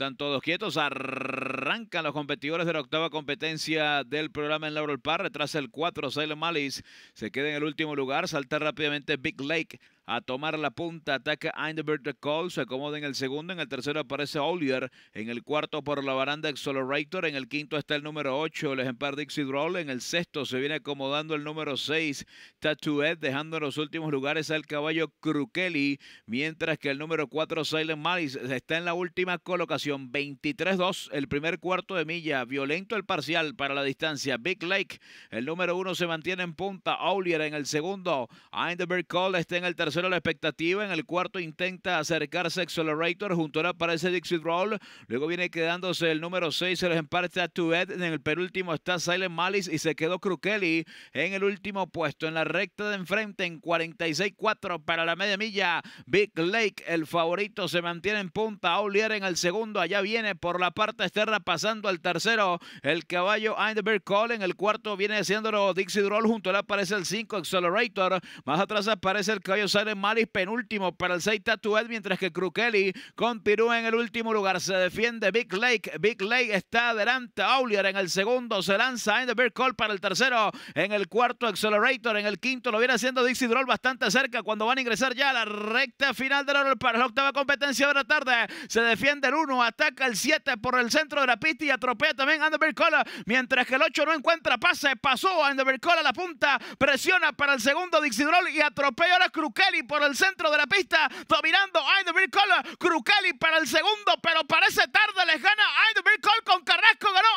Están todos quietos. Arrancan los competidores de la octava competencia del programa en Laurel Park. tras el 4, sale Malice. Se queda en el último lugar. Salta rápidamente Big Lake a tomar la punta. Ataca Eindeberg Cole, se acomoda en el segundo. En el tercero aparece Olier, En el cuarto por la baranda Accelerator. En el quinto está el número 8, el ejemplar Dixie Droll. En el sexto se viene acomodando el número 6, Tatuet, dejando en los últimos lugares al caballo Krukeli. Mientras que el número 4, Silent Malice, está en la última colocación. 23-2, el primer cuarto de milla. Violento el parcial para la distancia. Big Lake, el número uno se mantiene en punta. Olier en el segundo. Eindeberg Cole está en el tercero la expectativa. En el cuarto intenta acercarse Accelerator. Junto a aparece Dixie Roll. Luego viene quedándose el número 6. Se les emparte a Tuet. En el penúltimo está Silent Malice y se quedó Krukeli en el último puesto. En la recta de enfrente en 46-4 para la media milla. Big Lake, el favorito, se mantiene en punta. Aulier en el segundo. Allá viene por la parte externa pasando al tercero. El caballo Eindberg Call. En el cuarto viene haciéndolo Dixie Roll. Junto a aparece el 5 Accelerator. Más atrás aparece el caballo Silent Malis penúltimo para el 6 Tattooed mientras que Krukeli continúa en el último lugar. Se defiende Big Lake. Big Lake está adelante. Aulier en el segundo. Se lanza en the para el tercero. En el cuarto, Accelerator. En el quinto lo viene haciendo Dixie Droll bastante cerca cuando van a ingresar ya a la recta final de la, para la octava competencia de la tarde. Se defiende el 1, ataca el 7 por el centro de la pista y atropella también a Cole, Mientras que el 8 no encuentra pase, pasó a Cole a la punta, presiona para el segundo Dixie Droll y atropella a Krukeli por el centro de la pista, dominando Aydemir Cole. Krukeli para el segundo, pero parece tarde, les gana Aydemir Cole con Carrasco, ganó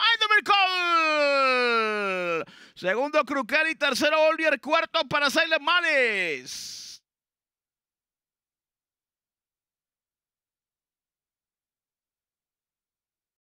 Aydemir Cole. Segundo Krukeli, tercero Olvier, cuarto para Sailor Males.